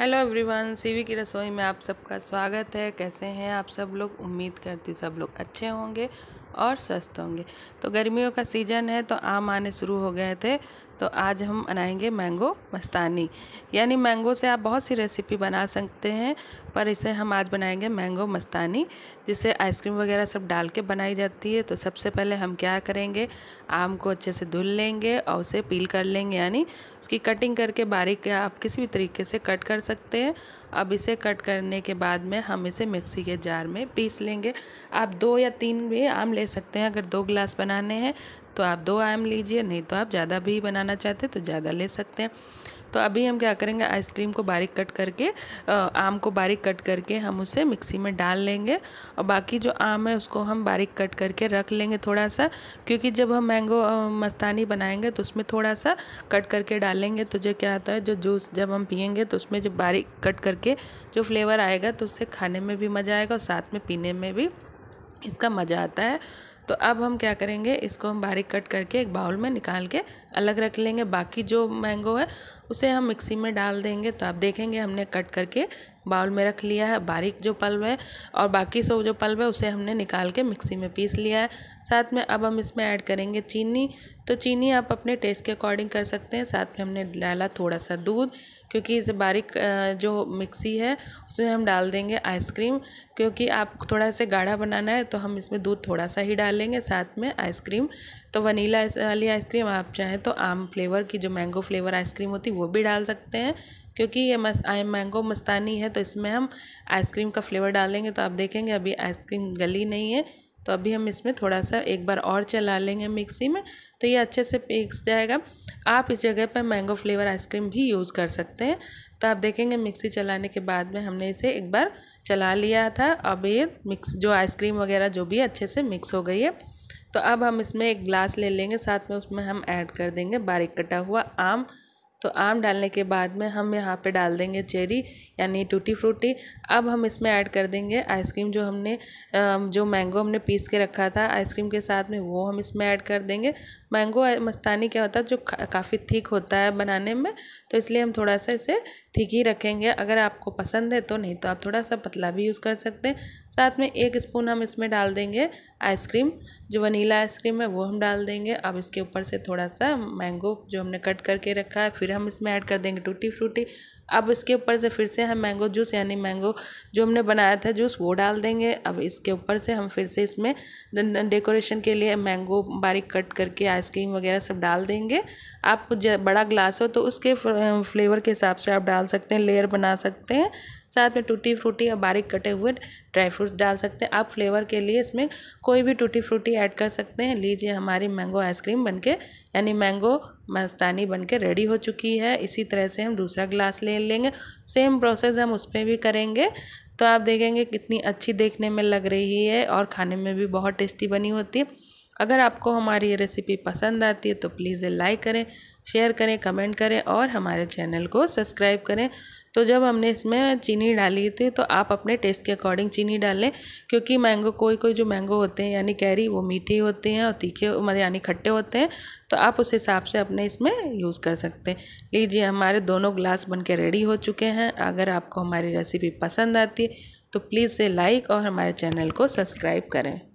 hello everyone CV की रसोई में आप सबका स्वागत है कैसे हैं आप सब लोग उम्मीद करती सब लोग अच्छे होंगे और स्वस्थ होंगे तो गर्मियों का सीज़न है तो आम आने शुरू हो गए थे तो आज हम बनाएंगे मैंगो मस्तानी यानी मैंगो से आप बहुत सी रेसिपी बना सकते हैं पर इसे हम आज बनाएंगे मैंगो मस्तानी जिसे आइसक्रीम वगैरह सब डाल के बनाई जाती है तो सबसे पहले हम क्या करेंगे आम को अच्छे से धुल लेंगे और उसे पील कर लेंगे यानी उसकी कटिंग करके बारीक आप किसी भी तरीके से कट कर सकते हैं अब इसे कट करने के बाद में हम इसे मिक्सी के जार में पीस लेंगे आप दो या तीन भी आम ले सकते हैं अगर दो गिलास बनाने हैं तो आप दो आम लीजिए नहीं तो आप ज़्यादा भी बनाना चाहते तो ज़्यादा ले सकते हैं तो अभी हम क्या करेंगे आइसक्रीम को बारीक कट करके आम को बारीक कट करके हम उसे मिक्सी में डाल लेंगे और बाकी जो आम है उसको हम बारीक कट करके रख लेंगे थोड़ा सा क्योंकि जब हम मैंगो मस्तानी बनाएंगे तो उसमें थोड़ा सा कट करके डालेंगे तो जो क्या होता है जो जूस जब हम पियेंगे तो उसमें जब बारीक कट करके जो फ्लेवर आएगा तो उससे खाने में भी मज़ा आएगा और साथ में पीने में भी इसका मज़ा आता है तो अब हम क्या करेंगे इसको हम बारीक कट करके एक बाउल में निकाल के अलग रख लेंगे बाकी जो मैंगो है उसे हम मिक्सी में डाल देंगे तो आप देखेंगे हमने कट करके बाउल में रख लिया है बारीक जो पल्व है और बाकी सो जो पल्व है उसे हमने निकाल के मिक्सी में पीस लिया है साथ में अब हम इसमें ऐड करेंगे चीनी तो चीनी आप अपने टेस्ट के अकॉर्डिंग कर सकते हैं साथ में हमने डाला थोड़ा सा दूध क्योंकि इसे बारीक जो मिक्सी है उसमें हम डाल देंगे आइसक्रीम क्योंकि आप थोड़ा से गाढ़ा बनाना है तो हम इसमें दूध थोड़ा सा ही डालेंगे साथ में आइसक्रीम तो वनीला वाली आइसक्रीम आप चाहें तो आम फ्लेवर की जो मैंगो फ्लेवर आइसक्रीम होती वो भी डाल सकते हैं क्योंकि ये मस आई मैंगो मस्तानी है तो इसमें हम आइसक्रीम का फ्लेवर डालेंगे तो आप देखेंगे अभी आइसक्रीम गली नहीं है तो अभी हम इसमें थोड़ा सा एक बार और चला लेंगे मिक्सी में तो ये अच्छे से पिस जाएगा आप इस जगह पर मैंगो फ्लेवर आइसक्रीम भी यूज़ कर सकते हैं तो आप देखेंगे मिक्सी चलाने के बाद में हमने इसे एक बार चला लिया था अब ये मिक्स जो आइसक्रीम वगैरह जो भी अच्छे से मिक्स हो गई है तो अब हम इसमें एक ग्लास ले लेंगे साथ में उसमें हम ऐड कर देंगे बारीक कटा हुआ आम तो आम डालने के बाद में हम यहाँ पे डाल देंगे चेरी यानी टूटी फ्रूटी अब हम इसमें ऐड कर देंगे आइसक्रीम जो हमने जो मैंगो हमने पीस के रखा था आइसक्रीम के साथ में वो हम इसमें ऐड कर देंगे मैंगो मस्तानी क्या होता है जो काफ़ी थीक होता है बनाने में तो इसलिए हम थोड़ा सा इसे थीक ही रखेंगे अगर आपको पसंद है तो नहीं तो आप थोड़ा सा पतला भी यूज़ कर सकते हैं साथ में एक स्पून हम इसमें डाल देंगे आइसक्रीम जो वनीला आइसक्रीम है वो हम डाल देंगे अब इसके ऊपर से थोड़ा सा मैंगो जो हमने कट करके रखा है फिर हम इसमें ऐड कर देंगे टूटी फ्रूटी अब इसके ऊपर से फिर से हम मैंगो जूस यानी मैंगो जो हमने बनाया था जूस वो डाल देंगे अब इसके ऊपर से हम फिर से इसमें डेकोरेशन के लिए मैंगो बारीक कट करके आइसक्रीम वगैरह सब डाल देंगे आप बड़ा ग्लास हो तो उसके फ्लेवर के हिसाब से आप डाल सकते हैं लेयर बना सकते हैं साथ में टूटी फ्रूटी और बारीक कटे हुए ड्राई फ्रूट्स डाल सकते हैं आप फ्लेवर के लिए इसमें कोई भी टूटी फ्रूटी ऐड कर सकते हैं लीजिए हमारी मैंगो आइसक्रीम बनके यानी मैंगो मस्तानी बन के रेडी हो चुकी है इसी तरह से हम दूसरा ग्लास ले लेंगे सेम प्रोसेस हम उस पर भी करेंगे तो आप देखेंगे कितनी अच्छी देखने में लग रही है और खाने में भी बहुत टेस्टी बनी होती है अगर आपको हमारी ये रेसिपी पसंद आती है तो प्लीज़ लाइक करें शेयर करें कमेंट करें और हमारे चैनल को सब्सक्राइब करें तो जब हमने इसमें चीनी डाली थी तो आप अपने टेस्ट के अकॉर्डिंग चीनी डाल लें क्योंकि मैंगो कोई कोई जो मैंगो होते हैं यानी कैरी वो मीठे होते हैं और तीखे मतलब यानी खट्टे होते हैं तो आप उस हिसाब से अपने इसमें यूज़ कर सकते हैं लीजिए हमारे दोनों ग्लास बन के रेडी हो चुके हैं अगर आपको हमारी रेसिपी पसंद आती है तो प्लीज़ से लाइक और हमारे चैनल को सब्सक्राइब करें